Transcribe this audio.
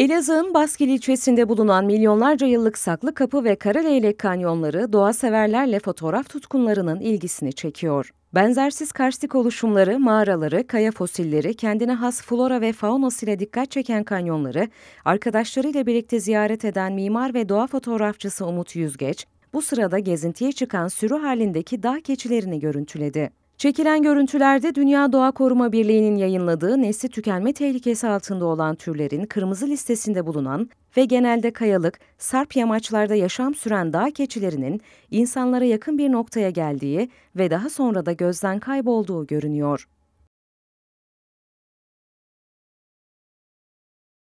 Elazığ'ın Baskil ilçesinde bulunan milyonlarca yıllık saklı kapı ve karaleylek kanyonları doğa severlerle fotoğraf tutkunlarının ilgisini çekiyor. Benzersiz karstik oluşumları, mağaraları, kaya fosilleri, kendine has flora ve ile dikkat çeken kanyonları, arkadaşlarıyla birlikte ziyaret eden mimar ve doğa fotoğrafçısı Umut Yüzgeç, bu sırada gezintiye çıkan sürü halindeki dağ keçilerini görüntüledi. Çekilen görüntülerde Dünya Doğa Koruma Birliği'nin yayınladığı nesli tükenme tehlikesi altında olan türlerin kırmızı listesinde bulunan ve genelde kayalık, sarp yamaçlarda yaşam süren dağ keçilerinin insanlara yakın bir noktaya geldiği ve daha sonra da gözden kaybolduğu görünüyor.